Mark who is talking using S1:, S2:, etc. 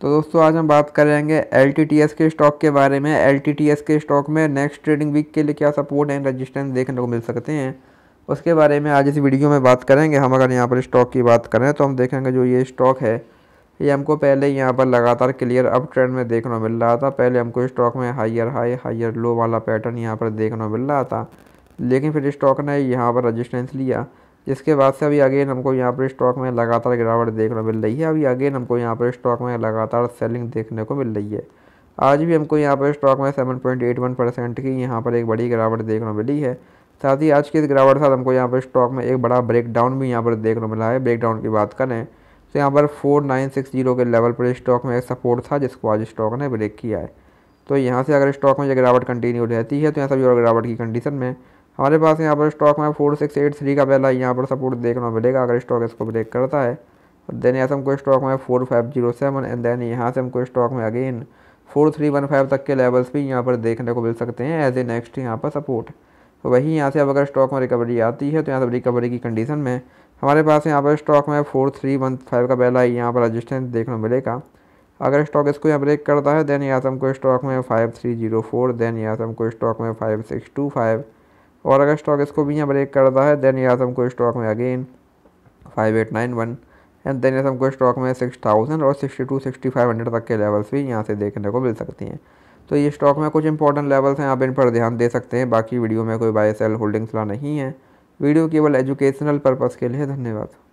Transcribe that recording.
S1: तो दोस्तों आज हम बात करेंगे एल के स्टॉक के बारे में एल के स्टॉक में नेक्स्ट ट्रेडिंग वीक के लिए क्या सपोर्ट एंड रजिस्टेंस देखने को मिल सकते हैं उसके बारे में आज इस वीडियो में बात करेंगे हम अगर यहाँ पर स्टॉक की बात करें तो हम देखेंगे जो ये स्टॉक है ये हमको पहले यहाँ पर लगातार क्लियर अप ट्रेंड में देखने को मिल रहा था पहले हमको स्टॉक में हाइयर हाई हाइयर लो वाला पैटर्न यहाँ पर देखने को मिल रहा था लेकिन फिर स्टॉक ने यहाँ पर रजिस्टेंस लिया जिसके बाद से अभी अगेन हमको यहाँ पर स्टॉक में लगातार गिरावट देखने को मिल रही है अभी अगेन हमको यहाँ पर स्टॉक में लगातार सेलिंग देखने को मिल रही है आज भी हमको यहाँ पर स्टॉक में seven point eight one percent की यहाँ पर एक बड़ी गिरावट देखने को मिली है साथ ही आज की इस गिरावट के साथ हमको यहाँ पर स्टॉक में एक बड़ा ब्रेकडाउन भी यहाँ पर देखने को मिला है ब्रेकडाउन की बात करें तो यहाँ पर फोर नाइन सिक्स जीरो के लेवल पर स्टॉक में एक सपोर्ट था जिसको आज स्टॉक ने ब्रेक किया है तो यहाँ से अगर स्टॉक में यह गिरावट कंटिन्यू रहती है तो यहाँ सभी और गिरावट की कंडीशन में हमारे पास यहाँ पर स्टॉक में फोर सिक्स एट थ्री का पहला यहाँ पर सपोर्ट देखना मिलेगा अगर स्टॉक इसको ब्रेक करता है देन यहाँ से हमको स्टॉक में four five zero seven and then यहाँ से हमको स्टॉक में again four three one five तक के लेवल्स भी यहाँ पर देखने को मिल सकते हैं एज ए नेक्स्ट यहाँ पर सपोर्ट तो वहीं यहाँ से अब अगर स्टॉक में रिकवरी आती है तो यहाँ से रिकवरी की कंडीशन में हमारे पास यहाँ पर स्टॉक में फोर थ्री वन फाइव का पहला यहाँ पर रजिस्टेंस देखने को मिलेगा अगर स्टॉक इसको यहाँ ब्रेक करता है देन यहाँ से हमको स्टॉक में five three zero four then यहाँ से हमको स्टॉक में फाइव सिक्स टू फाइव और अगर स्टॉक इसको भी यहाँ ब्रेक करता है देन यहाँ से हमको स्टॉक में again five eight nine one and then यहाँ से हमको स्टॉक में सिक्स थाउजेंड और sixty two sixty five hundred तक के लेवल्स भी यहाँ से देखने को मिल सकती हैं तो ये स्टॉक में कुछ इंपॉर्टेंट लेवल्स हैं आप इन पर ध्यान दे सकते हैं बाकी वीडियो में कोई बाय सेल होल्डिंग्स ला नहीं है वीडियो केवल एजुकेशनल पर्पज़ के लिए धन्यवाद